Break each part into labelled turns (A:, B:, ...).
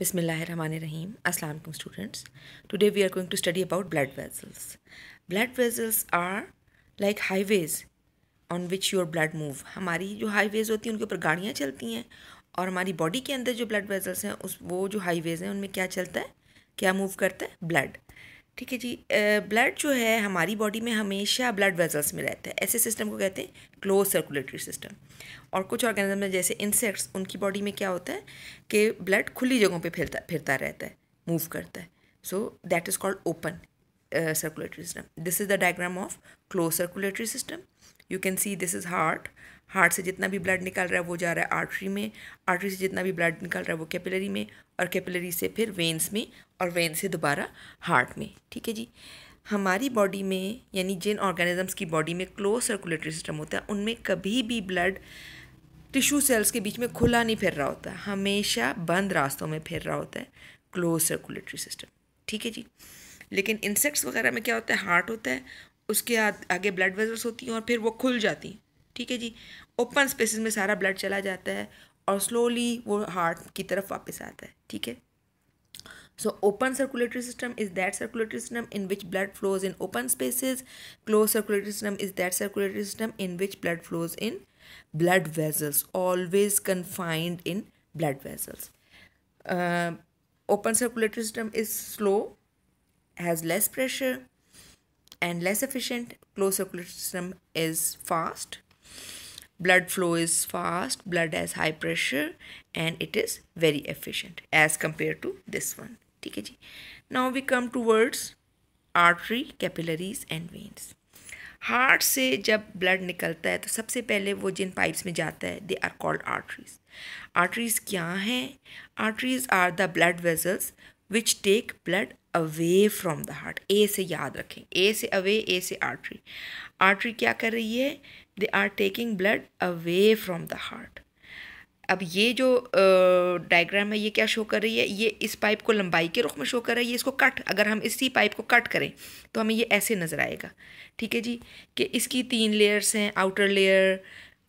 A: बिसमीम असलम students today we are going to study about blood vessels blood vessels are like highways on which your blood move हमारी जो highways होती हैं उनके ऊपर गाड़ियाँ चलती हैं और हमारी बॉडी के अंदर जो ब्लड वेजल्स हैं उस वो जो हाईवेज हैं उनमें क्या चलता है क्या मूव करता है ब्लड ठीक है जी ब्लड जो है हमारी बॉडी में हमेशा ब्लड वेजल्स में रहता है ऐसे सिस्टम को कहते हैं क्लोज सर्कुलेटरी सिस्टम और कुछ ऑर्गेनिज्म में जैसे इंसेक्ट्स उनकी बॉडी में क्या होता है कि ब्लड खुली जगहों पे फिरता फिरता रहता है मूव करता है so that is called open circulatory system this is the diagram of close circulatory system you can see this is heart heart से जितना भी ब्लड निकल रहा है वो जा रहा है आर्टरी में आर्टरी से जितना भी ब्लड निकल रहा है वो कैपिलरी में और कैपिलरी से फिर वेंस में और वेंस से दोबारा हार्ट में ठीक है जी हमारी बॉडी में यानी जिन ऑर्गेनिजम्स की बॉडी में क्लोज सर्कुलेटरी सिस्टम होता है उनमें कभी भी ब्लड टिश्यू सेल्स के बीच में खुला नहीं फिर रहा होता हमेशा बंद रास्तों में फिर रहा होता है क्लोज सर्कुलेटरी सिस्टम ठीक है जी लेकिन इंसेक्ट्स वगैरह में क्या होता है हार्ट होता है उसके आगे ब्लड वेजल्स होती हैं और फिर वो खुल जाती हैं ठीक है जी ओपन स्पेसिस में सारा ब्लड चला जाता है और स्लोली वो हार्ट की तरफ वापस आता है ठीक है so open circulatory system is that circulatory system in which blood flows in open spaces close circulatory system is that circulatory system in which blood flows in blood vessels always confined in blood vessels open circulatory system is slow has less pressure and less efficient close circulatory system is fast blood flow is fast blood has high pressure and it is very efficient as compared to this one ठीक है जी now we come to words artery capillaries and heart से जब blood निकलता है तो सबसे पहले वो जिन पाइप्स में जाता है they are called arteries arteries क्या हैं arteries are the blood vessels which take blood away from the heart A से याद रखें ए से अवे ए से आर्टरी आर्टरी क्या कर रही है they are taking blood away from the heart अब ये जो डायग्राम है ये क्या शो कर रही है ये इस पाइप को लंबाई के रुख में शो कर रहा है ये इसको कट अगर हम इसी पाइप को कट करें तो हमें ये ऐसे नज़र आएगा ठीक है जी कि इसकी तीन लेयर्स हैं आउटर लेयर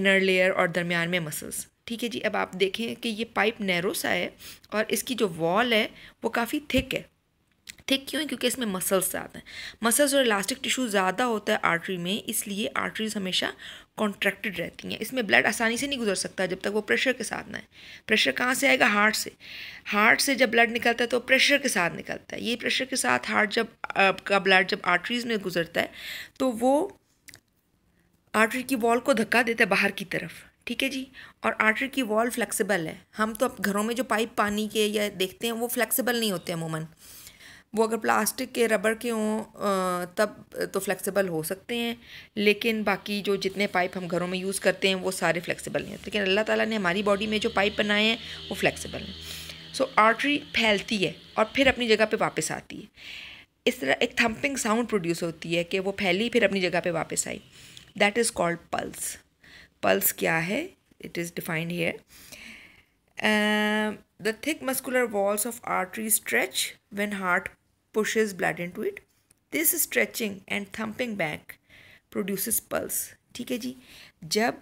A: इनर लेयर और दरमियान में मसल्स ठीक है जी अब आप देखें कि ये पाइप नैरो सा है और इसकी जो वॉल है वो काफ़ी थिक है थिक क्यों है क्योंकि इसमें मसल्स ज़्यादा हैं मसल्स और इलास्टिक टिश्यू ज़्यादा होता है आर्टरी में इसलिए आर्टरीज हमेशा कॉन्ट्रैक्टेड रहती हैं इसमें ब्लड आसानी से नहीं गुजर सकता जब तक वो प्रेशर के साथ ना है प्रेशर कहाँ से आएगा हार्ट से हार्ट से जब ब्लड निकलता है तो प्रेशर के साथ निकलता है ये प्रेशर के साथ हार्ट जब का ब्लड जब आर्टरीज में गुजरता है तो वो आर्टरी की वॉल को धक्का देता है बाहर की तरफ ठीक है जी और आर्टरी की वॉल फ्लेक्सिबल है हम तो अब घरों में जो पाइप पानी के या देखते हैं वो फ्लेक्सिबल नहीं होते अमूमन वो अगर प्लास्टिक के रबर के हों तब तो फ्लेक्सिबल हो सकते हैं लेकिन बाकी जो जितने पाइप हम घरों में यूज़ करते हैं वो सारे फ्लेक्सिबल हैं लेकिन अल्लाह ताला ने हमारी बॉडी में जो पाइप बनाए हैं वो फ्लेक्सिबल हैं सो आर्टरी फैलती है और फिर अपनी जगह पे वापस आती है इस तरह एक थम्पिंग साउंड प्रोड्यूस होती है कि वो फैली फिर अपनी जगह पर वापस आई that is called pulse pulse क्या है it is defined here the thick muscular walls of artery stretch when heart pushes blood into it this stretching and thumping back produces pulse ठीक है जी जब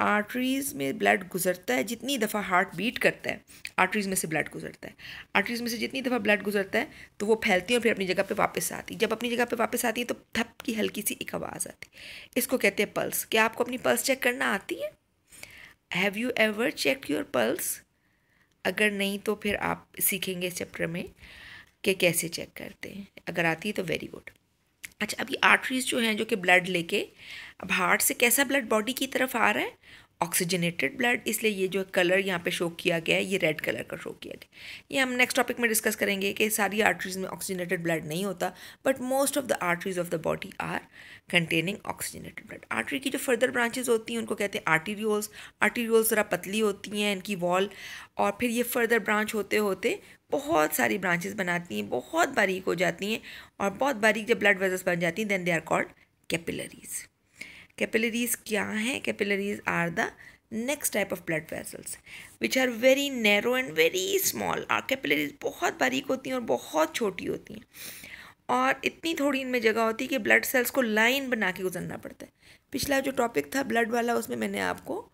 A: आर्टरीज में ब्लड गुजरता है जितनी दफ़ा हार्ट बीट करता है आर्टरीज में से ब्लड गुजरता है आर्टरीज में से जितनी दफ़ा ब्लड गुजरता है तो वो फैलती है और फिर अपनी जगह पे वापस आती है जब अपनी जगह पे वापस आती है तो थप की हल्की सी एक आवाज़ आती है इसको कहते हैं पल्स क्या आपको अपनी पल्स चेक करना आती है have you ever check your pulse अगर नहीं तो फिर आप सीखेंगे इस चैप्टर में कि कैसे चेक करते हैं अगर आती है तो वेरी गुड अच्छा अभी आर्टरीज जो हैं जो कि ब्लड लेके अब हार्ट से कैसा ब्लड बॉडी की तरफ आ रहा है ऑक्सीजनेटेड ब्लड इसलिए ये जो कलर यहाँ पे शो किया गया है ये रेड कलर का शो किया गया ये हम नेक्स्ट टॉपिक में डिस्कस करेंगे कि सारी आर्टरीज में ऑक्सीजनेटेड ब्लड नहीं होता but most of the arteries of the body are containing oxygenated blood artery की जो फर्दर ब्रांचेज होती हैं उनको कहते हैं आर्टीरियोल्स आर्टीरियोल्स ज़रा पतली होती हैं इनकी वॉल और फिर ये फर्दर ब्रांच होते होते बहुत सारी ब्रांचेज बनाती हैं बहुत बारीक हो जाती हैं और बहुत बारीक जब ब्लड वेजेस बन जाती हैं then they are called capillaries capillaries क्या हैं capillaries are the next type of blood vessels which are very narrow and very small capillaries बहुत बारीक होती हैं और बहुत छोटी होती हैं और इतनी थोड़ी इनमें जगह होती है कि ब्लड सेल्स को लाइन बना के गुजरना पड़ता है पिछला जो टॉपिक था ब्लड वाला उसमें मैंने आपको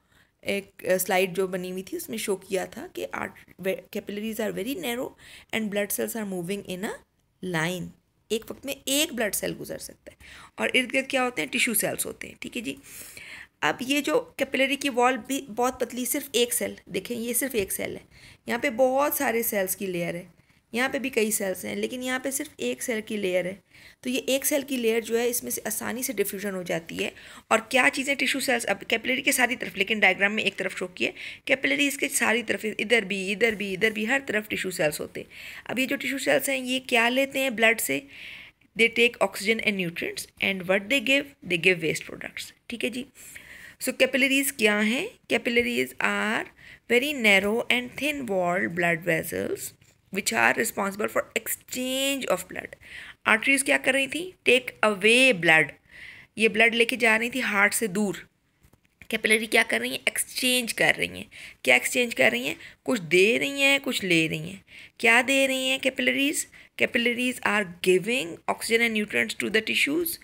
A: एक स्लाइड जो बनी हुई थी उसमें शो किया था कि art capillaries are very narrow and blood cells are moving in a line एक वक्त में एक ब्लड सेल गुजर सकता है और इर्द गिर्द क्या होते हैं टिश्यू सेल्स होते हैं ठीक है जी अब ये जो कैपिलरी की वॉल भी बहुत पतली सिर्फ एक सेल देखें ये सिर्फ एक सेल है यहाँ पे बहुत सारे सेल्स की लेयर है यहाँ पे भी कई सेल्स हैं लेकिन यहाँ पे सिर्फ एक सेल की लेयर है तो ये एक सेल की लेयर जो है इसमें से आसानी से डिफ्यूजन हो जाती है और क्या चीज़ें टिश्यू सेल्स अब कैपिलरी के सारी तरफ लेकिन डायग्राम में एक तरफ शो की कैपिलरी इसके सारी तरफ इधर भी इधर भी इधर भी हर तरफ टिशू सेल्स होते हैं अब ये जो टिशू सेल्स हैं ये क्या लेते हैं ब्लड से they take oxygen and nutrients and what they give they give waste products ठीक है जी सो कैपिलरीज क्या हैं capillaries are very narrow and thin walled blood vessels which are responsible for exchange of blood arteries क्या कर रही थी take away blood ये ब्लड लेके जा रही थी हार्ट से दूर कैपिलरी क्या कर रही हैं एक्सचेंज कर रही हैं क्या एक्सचेंज कर रही हैं कुछ दे रही हैं कुछ ले रही हैं क्या दे रही हैं capillaries capillaries are giving oxygen and nutrients to the tissues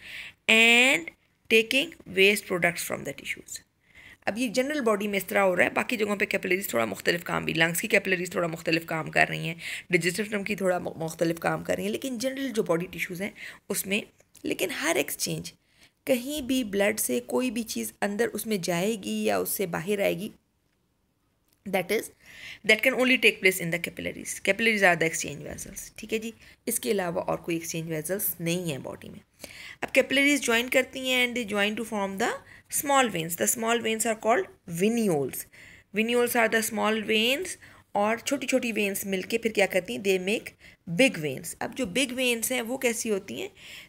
A: and taking waste products from the tissues अब ये जनरल बॉडी में इस तरह हो रहा है बाकी जगहों पे कैपिलरीज थोड़ा मुख्तलिफ काम भी लंग्स की कैपिलरीज थोड़ा मुख्तलिफ काम कर रही हैं डिजेस्टिव सिस्टम की थोड़ा मुख्तलिफ काम कर रही हैं लेकिन जनरल जो बॉडी टिश्यूज़ हैं उसमें लेकिन हर एक्सचेंज कहीं भी ब्लड से कोई भी चीज़ अंदर उसमें जाएगी या उससे बाहर आएगी that is that can only take place in the capillaries capillaries are the exchange vessels ठीक है जी इसके अलावा और कोई एक्सचेंज वेजल्स नहीं है बॉडी में अब कैपिलरीज ज्वाइन करती हैं and they join to form the small veins the small veins are called venules venules are the small veins और छोटी छोटी वेन्स मिलके फिर क्या करती हैं दे मेक बिग वेन्स अब जो बिग वेन्स हैं वो कैसी होती हैं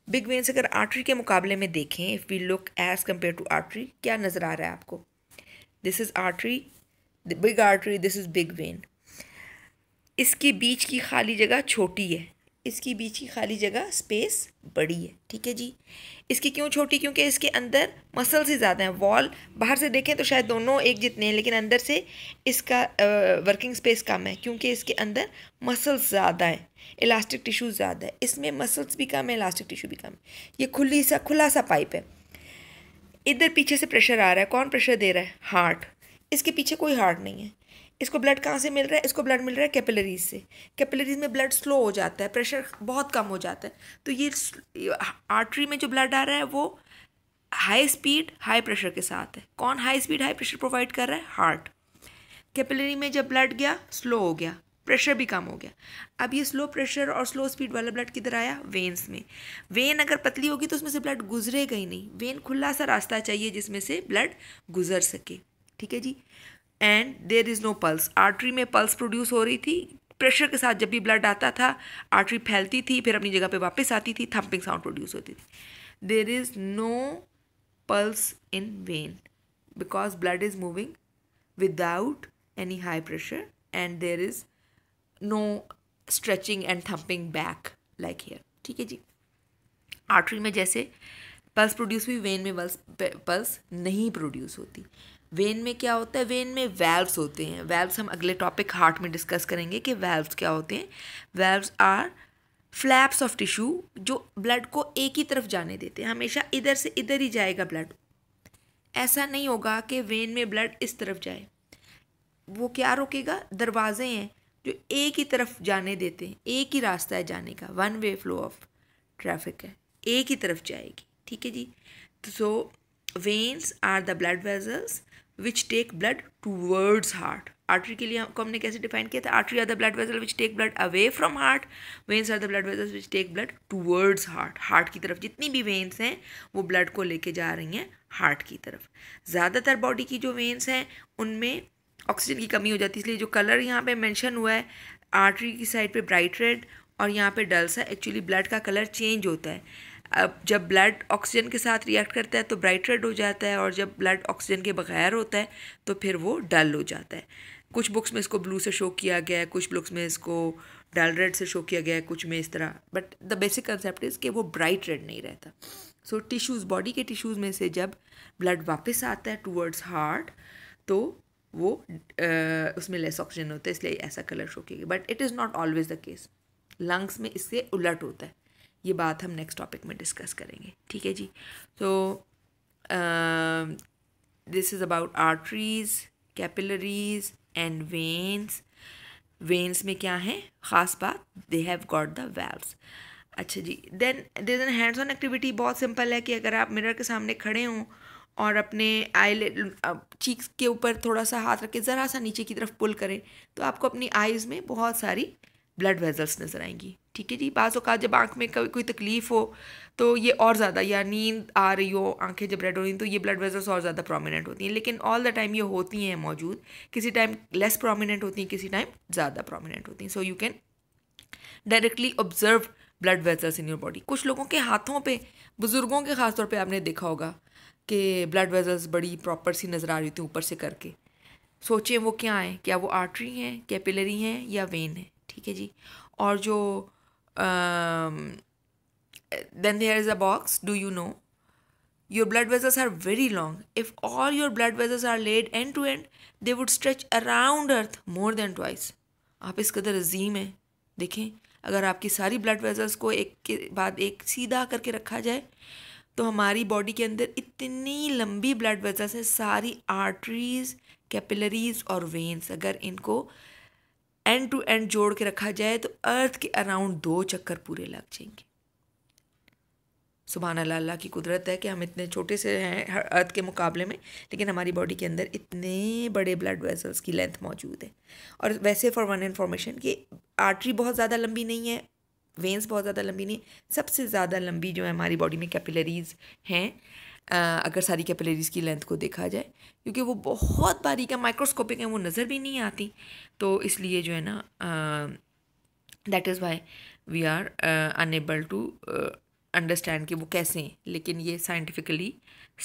A: बिग वेन्स अगर आर्टरी के मुकाबले में देखें if we look as compare to artery क्या नज़र आ रहा है आपको this is artery big artery this is big vein इसके बीच की खाली जगह छोटी है इसकी बीच की खाली जगह स्पेस बड़ी है ठीक है जी इसकी क्यों छोटी क्योंकि इसके अंदर मसल्स ही ज़्यादा हैं वॉल बाहर से देखें तो शायद दोनों एक जितने हैं लेकिन अंदर से इसका वर्किंग स्पेस कम है क्योंकि इसके अंदर मसल्स ज़्यादा हैं इलास्टिक टिशू ज़्यादा है इसमें मसल्स भी कम है इलास्टिक टिशू भी कम है ये खुली सा खुला सा पाइप है इधर पीछे से प्रेशर आ रहा है कौन प्रेशर दे रहा है हार्ट इसके पीछे कोई हार्ट नहीं है इसको ब्लड कहाँ से मिल रहा है इसको ब्लड मिल रहा है कैपिलरीज से कैपिलरीज में ब्लड स्लो हो जाता है प्रेशर बहुत कम हो जाता है तो ये आर्टरी में जो ब्लड आ रहा है वो हाई स्पीड हाई प्रेशर के साथ है कौन high speed high pressure provide कर रहा है हार्ट कैपिलरी में जब ब्लड गया स्लो हो गया प्रेशर भी कम हो गया अब ये स्लो प्रेशर और स्लो स्पीड वाला ब्लड किधर आया वेन्स में वेन अगर पतली होगी तो उसमें से ब्लड गुजरेगा ही नहीं वेन खुला सा रास्ता चाहिए जिसमें से ब्लड गुजर सके ठीक है जी and there is no pulse artery में पल्स प्रोड्यूस हो रही थी प्रेशर के साथ जब भी ब्लड आता था आर्टरी फैलती थी फिर अपनी जगह पे वापस आती थी थम्पिंग साउंड प्रोड्यूस होती थी there is no pulse in vein because blood is moving without any high pressure and there is no stretching and thumping back like here ठीक है जी आर्टरी में जैसे पल्स प्रोड्यूस हुई वेन में pulse pulse नहीं प्रोड्यूस होती vein में क्या होता है वेन में वेल्व्स होते हैं वेल्व्स हम अगले टॉपिक हार्ट में डिस्कस करेंगे कि वेल्व्स क्या होते हैं valves are flaps of tissue जो ब्लड को एक ही तरफ जाने देते हैं हमेशा इधर से इधर ही जाएगा ब्लड ऐसा नहीं होगा कि वेन में ब्लड इस तरफ जाए वो क्या रोकेगा दरवाजे हैं जो एक ही तरफ जाने देते हैं एक ही रास्ता है जाने का one way flow of traffic है एक ही तरफ जाएगी ठीक है जी so veins are the blood vessels which take blood towards heart artery के लिए को हमने कैसे डिफाइन किया था artery are the blood vessel which take blood away from heart veins are the blood vessels which take blood towards heart heart की तरफ जितनी भी वेन्स हैं वो ब्लड को लेके जा रही हैं हार्ट की तरफ ज़्यादातर बॉडी की जो वेन्स हैं उनमें ऑक्सीजन की कमी हो जाती है इसलिए जो कलर यहाँ पे मेंशन हुआ है आर्टरी की साइड पे ब्राइट रेड और यहाँ पे डल सा एक्चुअली ब्लड का कलर चेंज होता है अब जब ब्लड ऑक्सीजन के साथ रिएक्ट करता है तो ब्राइट रेड हो जाता है और जब ब्लड ऑक्सीजन के बगैर होता है तो फिर वो डल हो जाता है कुछ बुक्स में इसको ब्लू से शो किया गया है कुछ बुक्स में इसको डल रेड से शो किया गया है कुछ में इस तरह but the basic concept is कि वो ब्राइट रेड नहीं रहता सो so, टिश्यूज़ बॉडी के टिश्यूज़ में से जब ब्लड वापस आता है टूवर्ड्स हार्ट तो वो आ, उसमें लेस ऑक्सीजन होता है इसलिए ऐसा कलर शो किया गया but it is not always the case lungs में इससे उलट होता है ये बात हम नेक्स्ट टॉपिक में डिस्कस करेंगे ठीक है जी तो this is about arteries capillaries and veins veins में क्या है ख़ास बात they have got the valves अच्छा जी then there an hands on activity बहुत सिंपल है कि अगर आप मिरर के सामने खड़े हों और अपने आई चीक्स के ऊपर थोड़ा सा हाथ रख के ज़रा सा नीचे की तरफ पुल करें तो आपको अपनी आइज़ में बहुत सारी ब्लड वेजल्स नज़र आएंगी ठीक है जी बाज़ अवत जब आँख में कभी कोई तकलीफ़ हो तो ये और ज़्यादा या नींद आ रही हो आंखें जब रेड हो रही तो ये ब्लड वेजल्स और ज़्यादा प्रोमिनेंट होती हैं लेकिन ऑल द टाइम ये होती हैं मौजूद किसी टाइम लेस प्रोमिनेंट होती हैं किसी टाइम ज़्यादा प्रोमिनेंट होती हैं so you can directly observe blood vessels in your body कुछ लोगों के हाथों पर बुज़ुर्गों के ख़ासतौर पर आपने देखा होगा कि ब्लड वेजल्स बड़ी प्रॉपर सी नज़र आ रही थी ऊपर से करके सोचें वो क्या हैं क्या वो आर्टरी हैं कैपिलरी हैं या वेन है ठीक है जी और जो um, then there is a box do you know your blood vessels are very long if all your blood vessels are laid end to end they would stretch around earth more than twice आप इस कदर अजीम हैं देखें अगर आपकी सारी blood vessels को एक के बाद एक सीधा करके रखा जाए तो हमारी बॉडी के अंदर इतनी लंबी ब्लड वेजल्स हैं सारी आर्टरीज कैपिलरीज और वेंस अगर इनको एंड टू एंड जोड़ के रखा जाए तो अर्थ के अराउंड दो चक्कर पूरे लग जाएंगे सुबहान अल्लाह अल्लाह की कुदरत है कि हम इतने छोटे से हैं हर अर्थ के मुकाबले में लेकिन हमारी बॉडी के अंदर इतने बड़े ब्लड वेसल्स की लेंथ मौजूद है और वैसे फॉर वन इन्फॉर्मेशन कि आर्टरी बहुत ज़्यादा लंबी नहीं है वेंस बहुत ज़्यादा लंबी नहीं सबसे ज़्यादा लंबी जो है हमारी बॉडी में कैपिलरीज हैं अगर सारी कैपिलरीज की लेंथ को देखा जाए क्योंकि वो बहुत बारीक है माइक्रोस्कोपिक है वो नज़र भी नहीं आती तो इसलिए जो है ना that is why we are unable to understand कि वो कैसे हैं लेकिन ये साइंटिफिकली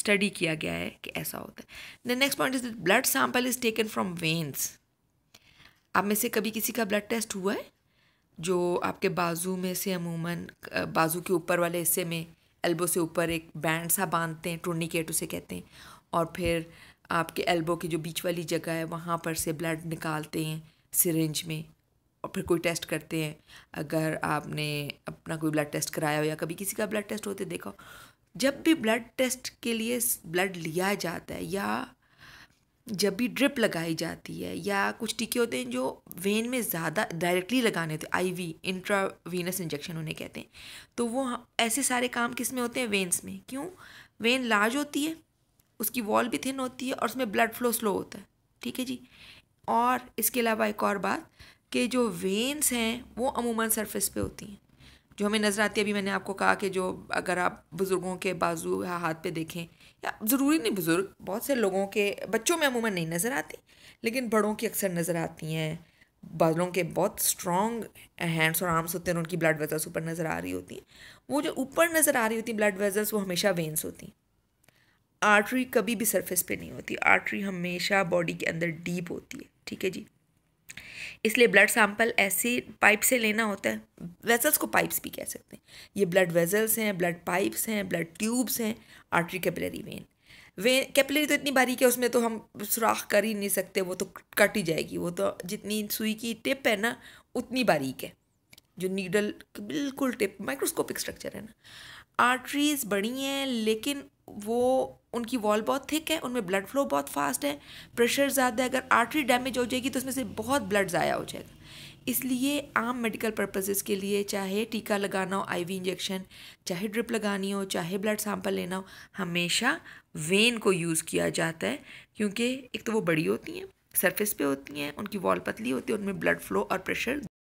A: स्टडी किया गया है कि ऐसा होता है the next point is blood sample is taken from veins आप में से कभी किसी का ब्लड टेस्ट हुआ है जो आपके बाजू में से अमूमन बाजू के ऊपर वाले हिस्से में एल्बो से ऊपर एक बैंड सा बांधते हैं टूर्निकेट उसे कहते हैं और फिर आपके एल्बो की जो बीच वाली जगह है वहाँ पर से ब्लड निकालते हैं सिरिंज में और फिर कोई टेस्ट करते हैं अगर आपने अपना कोई ब्लड टेस्ट कराया हो या कभी किसी का ब्लड टेस्ट होते देखो जब भी ब्लड टेस्ट के लिए ब्लड लिया जाता है या जब भी ड्रिप लगाई जाती है या कुछ टीके होते हैं जो वेन में ज़्यादा डायरेक्टली लगाने होते हैं वी इंट्रावीनस इंजेक्शन उन्हें कहते हैं तो वो ऐसे सारे काम किस में होते हैं वेन्स में क्यों वेन लार्ज होती है उसकी वॉल भी थिन होती है और उसमें ब्लड फ्लो स्लो होता है ठीक है जी और इसके अलावा एक और बात कि जो वेन्स हैं वो अमूमन सरफेस पे होती हैं जो हमें नज़र आती है अभी मैंने आपको कहा कि जो अगर आप बुज़ुर्गों के बाजू या हाथ पे देखें या ज़रूरी नहीं बुज़ुर्ग बहुत से लोगों के बच्चों में अमूमन नहीं नज़र आती लेकिन बड़ों की अक्सर नज़र आती हैं बालों के बहुत स्ट्रॉन्ग हैंड्स और आर्म्स होते हैं उनकी ब्लड वेजल्स ऊपर नज़र आ रही होती हैं वो जो ऊपर नज़र आ रही होती ब्लड वेजल्स वो हमेशा वेंस होती हैं आर्टरी कभी भी सरफेस पे नहीं होती आर्टरी हमेशा बॉडी के अंदर डीप होती है ठीक है जी इसलिए ब्लड सैंपल ऐसी पाइप से लेना होता है वेजल्स को पाइप्स भी कह सकते हैं ये ब्लड वेजल्स हैं ब्लड पाइप्स हैं ब्लड ट्यूब्स हैं आर्टरी कैपिलरी वेन वे कैपिलरी तो इतनी बारीक है उसमें तो हम सुराख कर ही नहीं सकते वो तो कट ही जाएगी वो तो जितनी सुई की टिप है ना उतनी बारीक है जो नीडल बिल्कुल टिप माइक्रोस्कोपिक स्ट्रक्चर है ना आर्टरीज बड़ी हैं लेकिन वो उनकी वॉल बहुत थिक है उनमें ब्लड फ्लो बहुत फास्ट है प्रेशर ज़्यादा है अगर आर्टरी डैमेज हो जाएगी तो उसमें से बहुत ब्लड ज़ाया हो जाएगा इसलिए आम मेडिकल पर्पसेस के लिए चाहे टीका लगाना हो आईवी इंजेक्शन चाहे ड्रिप लगानी हो चाहे ब्लड सैंपल लेना हो हमेशा वेन को यूज़ किया जाता है क्योंकि एक तो वो बड़ी होती हैं सरफेस पे होती हैं उनकी वॉल पतली होती है उनमें ब्लड फ्लो और प्रेशर